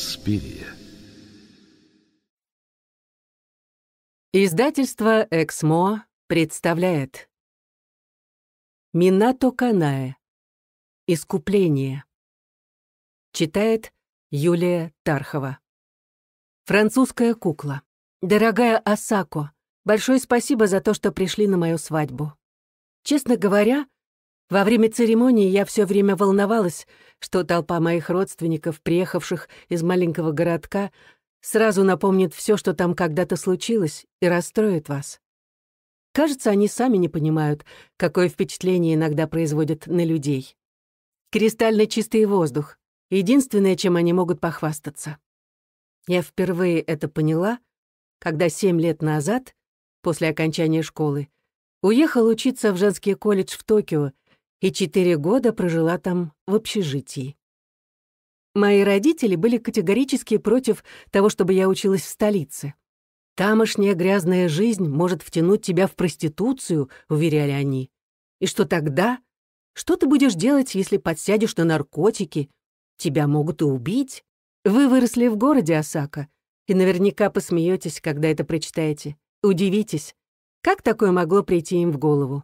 Инспирия. Издательство «Эксмо» представляет Минато Канае «Искупление» Читает Юлия Тархова Французская кукла Дорогая Асако, большое спасибо за то, что пришли на мою свадьбу. Честно говоря, во время церемонии я все время волновалась, что толпа моих родственников, приехавших из маленького городка, сразу напомнит все, что там когда-то случилось, и расстроит вас. Кажется, они сами не понимают, какое впечатление иногда производят на людей. Кристально чистый воздух — единственное, чем они могут похвастаться. Я впервые это поняла, когда семь лет назад, после окончания школы, уехал учиться в женский колледж в Токио, и четыре года прожила там в общежитии. Мои родители были категорически против того, чтобы я училась в столице. «Тамошняя грязная жизнь может втянуть тебя в проституцию», — уверяли они. «И что тогда? Что ты будешь делать, если подсядешь на наркотики? Тебя могут и убить. Вы выросли в городе Осака, и наверняка посмеетесь, когда это прочитаете. Удивитесь, как такое могло прийти им в голову.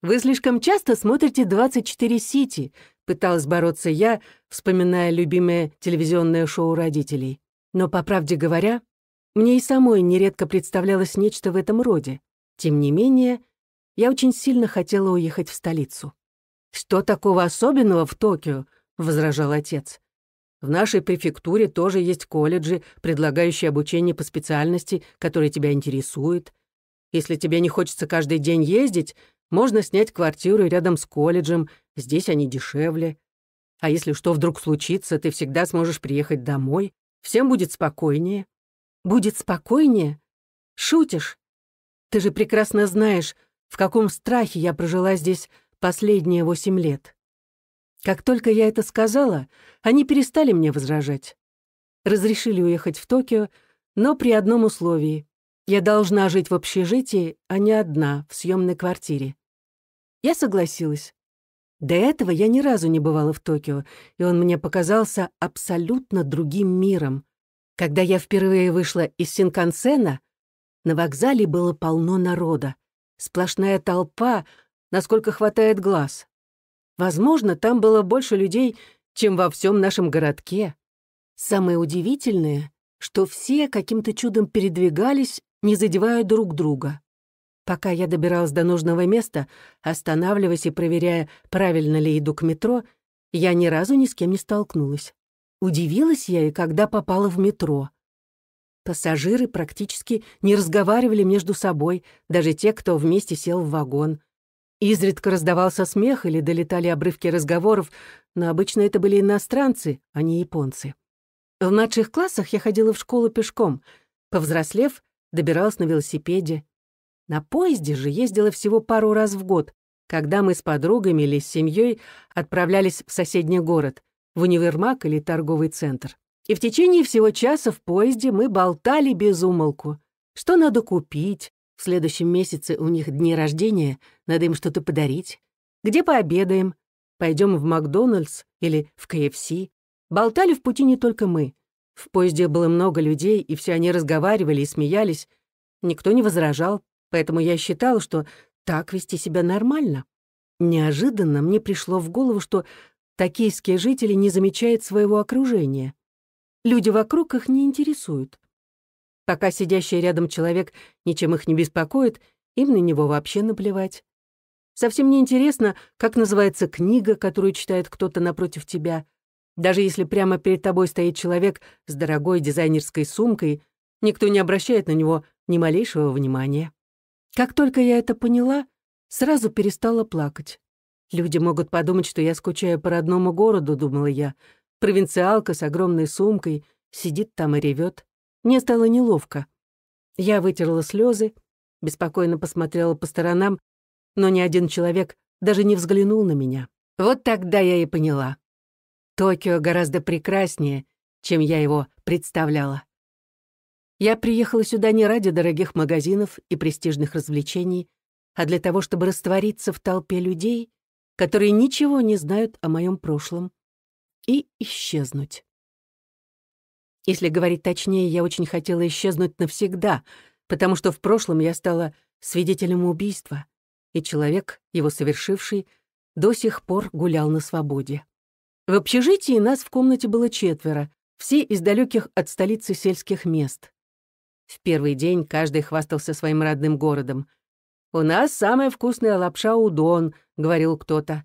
«Вы слишком часто смотрите «24 Сити», — пыталась бороться я, вспоминая любимое телевизионное шоу родителей. Но, по правде говоря, мне и самой нередко представлялось нечто в этом роде. Тем не менее, я очень сильно хотела уехать в столицу. «Что такого особенного в Токио?» — возражал отец. «В нашей префектуре тоже есть колледжи, предлагающие обучение по специальности, которая тебя интересует. Если тебе не хочется каждый день ездить, можно снять квартиру рядом с колледжем, здесь они дешевле. А если что вдруг случится, ты всегда сможешь приехать домой. Всем будет спокойнее». «Будет спокойнее? Шутишь? Ты же прекрасно знаешь, в каком страхе я прожила здесь последние восемь лет. Как только я это сказала, они перестали мне возражать. Разрешили уехать в Токио, но при одном условии. Я должна жить в общежитии, а не одна в съемной квартире. Я согласилась. До этого я ни разу не бывала в Токио, и он мне показался абсолютно другим миром. Когда я впервые вышла из Синкансена, на вокзале было полно народа. Сплошная толпа, насколько хватает глаз. Возможно, там было больше людей, чем во всем нашем городке. Самое удивительное, что все каким-то чудом передвигались, не задевая друг друга. Пока я добиралась до нужного места, останавливаясь и проверяя, правильно ли иду к метро, я ни разу ни с кем не столкнулась. Удивилась я и когда попала в метро. Пассажиры практически не разговаривали между собой, даже те, кто вместе сел в вагон. Изредка раздавался смех или долетали обрывки разговоров, но обычно это были иностранцы, а не японцы. В младших классах я ходила в школу пешком. Повзрослев, добиралась на велосипеде, на поезде же ездила всего пару раз в год, когда мы с подругами или с семьей отправлялись в соседний город, в универмаг или торговый центр. И в течение всего часа в поезде мы болтали без умолку. Что надо купить? В следующем месяце у них дни рождения, надо им что-то подарить. Где пообедаем? Пойдем в Макдональдс или в КФС? Болтали в пути не только мы. В поезде было много людей, и все они разговаривали и смеялись. Никто не возражал, поэтому я считал, что так вести себя нормально. Неожиданно мне пришло в голову, что токийские жители не замечают своего окружения. Люди вокруг их не интересуют. Пока сидящий рядом человек ничем их не беспокоит, им на него вообще наплевать. Совсем не интересно, как называется книга, которую читает кто-то напротив тебя. Даже если прямо перед тобой стоит человек с дорогой дизайнерской сумкой, никто не обращает на него ни малейшего внимания. Как только я это поняла, сразу перестала плакать. Люди могут подумать, что я скучаю по родному городу, думала я. Провинциалка с огромной сумкой сидит там и ревет. Мне стало неловко. Я вытерла слезы, беспокойно посмотрела по сторонам, но ни один человек даже не взглянул на меня. Вот тогда я и поняла. Токио гораздо прекраснее, чем я его представляла. Я приехала сюда не ради дорогих магазинов и престижных развлечений, а для того, чтобы раствориться в толпе людей, которые ничего не знают о моем прошлом, и исчезнуть. Если говорить точнее, я очень хотела исчезнуть навсегда, потому что в прошлом я стала свидетелем убийства, и человек, его совершивший, до сих пор гулял на свободе. В общежитии нас в комнате было четверо, все из далеких от столицы сельских мест. В первый день каждый хвастался своим родным городом. «У нас самая вкусная лапша удон», — говорил кто-то.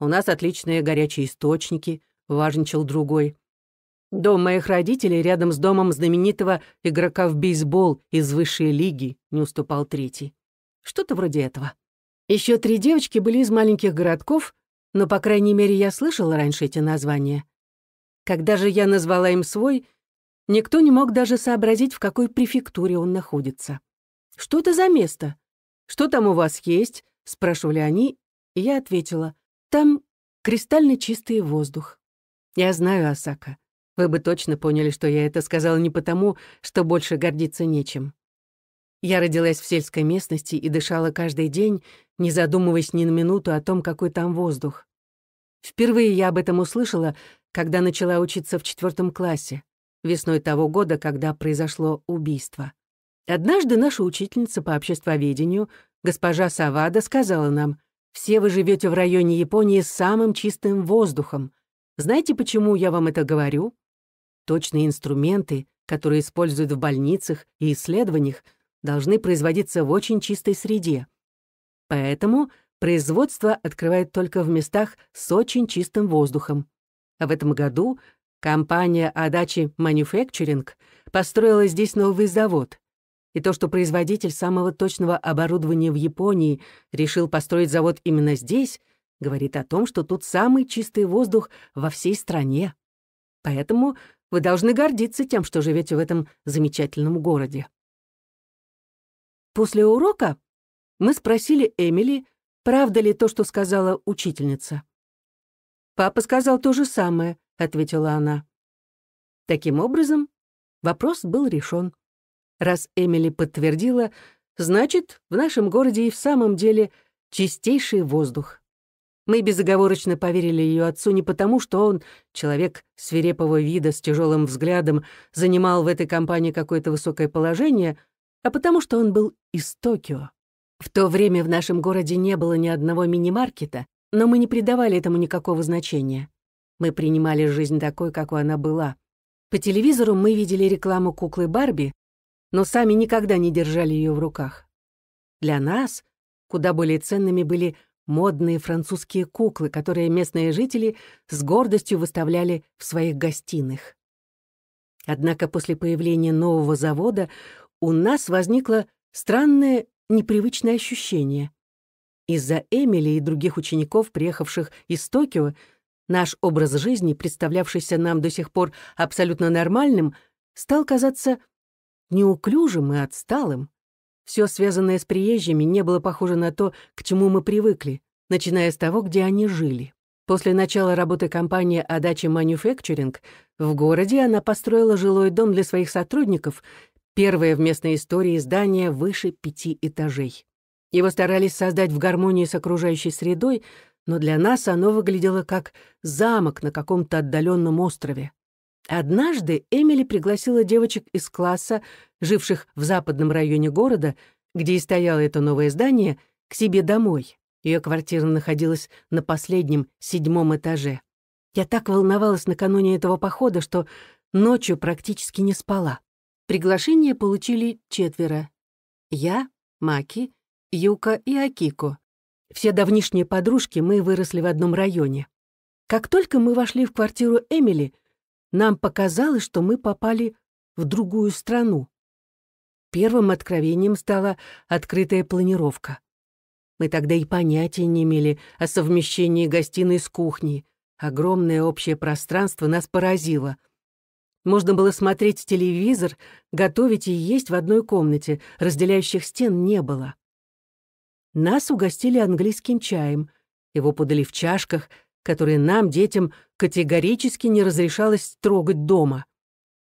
«У нас отличные горячие источники», — важничал другой. «Дом моих родителей рядом с домом знаменитого игрока в бейсбол из высшей лиги», — не уступал третий. Что-то вроде этого. Еще три девочки были из маленьких городков, но, по крайней мере, я слышала раньше эти названия. Когда же я назвала им свой, Никто не мог даже сообразить, в какой префектуре он находится. «Что это за место? Что там у вас есть?» — спрашивали они, и я ответила. «Там кристально чистый воздух». «Я знаю, Осака. Вы бы точно поняли, что я это сказала не потому, что больше гордиться нечем. Я родилась в сельской местности и дышала каждый день, не задумываясь ни на минуту о том, какой там воздух. Впервые я об этом услышала, когда начала учиться в четвертом классе весной того года, когда произошло убийство. Однажды наша учительница по обществоведению, госпожа Савада, сказала нам, «Все вы живете в районе Японии с самым чистым воздухом. Знаете, почему я вам это говорю? Точные инструменты, которые используют в больницах и исследованиях, должны производиться в очень чистой среде. Поэтому производство открывает только в местах с очень чистым воздухом. А в этом году Компания Адачи Манюфэкчеринг построила здесь новый завод. И то, что производитель самого точного оборудования в Японии решил построить завод именно здесь, говорит о том, что тут самый чистый воздух во всей стране. Поэтому вы должны гордиться тем, что живете в этом замечательном городе. После урока мы спросили Эмили, правда ли то, что сказала учительница. Папа сказал то же самое, — ответила она. Таким образом, вопрос был решен. Раз Эмили подтвердила, значит, в нашем городе и в самом деле чистейший воздух. Мы безоговорочно поверили ее отцу не потому, что он, человек свирепого вида с тяжелым взглядом, занимал в этой компании какое-то высокое положение, а потому что он был из Токио. В то время в нашем городе не было ни одного мини-маркета, но мы не придавали этому никакого значения. Мы принимали жизнь такой, какой она была. По телевизору мы видели рекламу куклы Барби, но сами никогда не держали ее в руках. Для нас куда более ценными были модные французские куклы, которые местные жители с гордостью выставляли в своих гостиных. Однако после появления нового завода у нас возникло странное непривычное ощущение. Из-за Эмили и других учеников, приехавших из Токио, Наш образ жизни, представлявшийся нам до сих пор абсолютно нормальным, стал казаться неуклюжим и отсталым. Все связанное с приезжими не было похоже на то, к чему мы привыкли, начиная с того, где они жили. После начала работы компании «Адачи Манюфекчуринг» в городе она построила жилой дом для своих сотрудников, первое в местной истории здание выше пяти этажей. Его старались создать в гармонии с окружающей средой, но для нас оно выглядело как замок на каком-то отдаленном острове. Однажды Эмили пригласила девочек из класса, живших в западном районе города, где и стояло это новое здание, к себе домой. Ее квартира находилась на последнем, седьмом этаже. Я так волновалась накануне этого похода, что ночью практически не спала. Приглашение получили четверо. Я, Маки, Юка и Акико — все давнишние подружки, мы выросли в одном районе. Как только мы вошли в квартиру Эмили, нам показалось, что мы попали в другую страну. Первым откровением стала открытая планировка. Мы тогда и понятия не имели о совмещении гостиной с кухней. Огромное общее пространство нас поразило. Можно было смотреть телевизор, готовить и есть в одной комнате, разделяющих стен не было нас угостили английским чаем. Его подали в чашках, которые нам, детям, категорически не разрешалось трогать дома.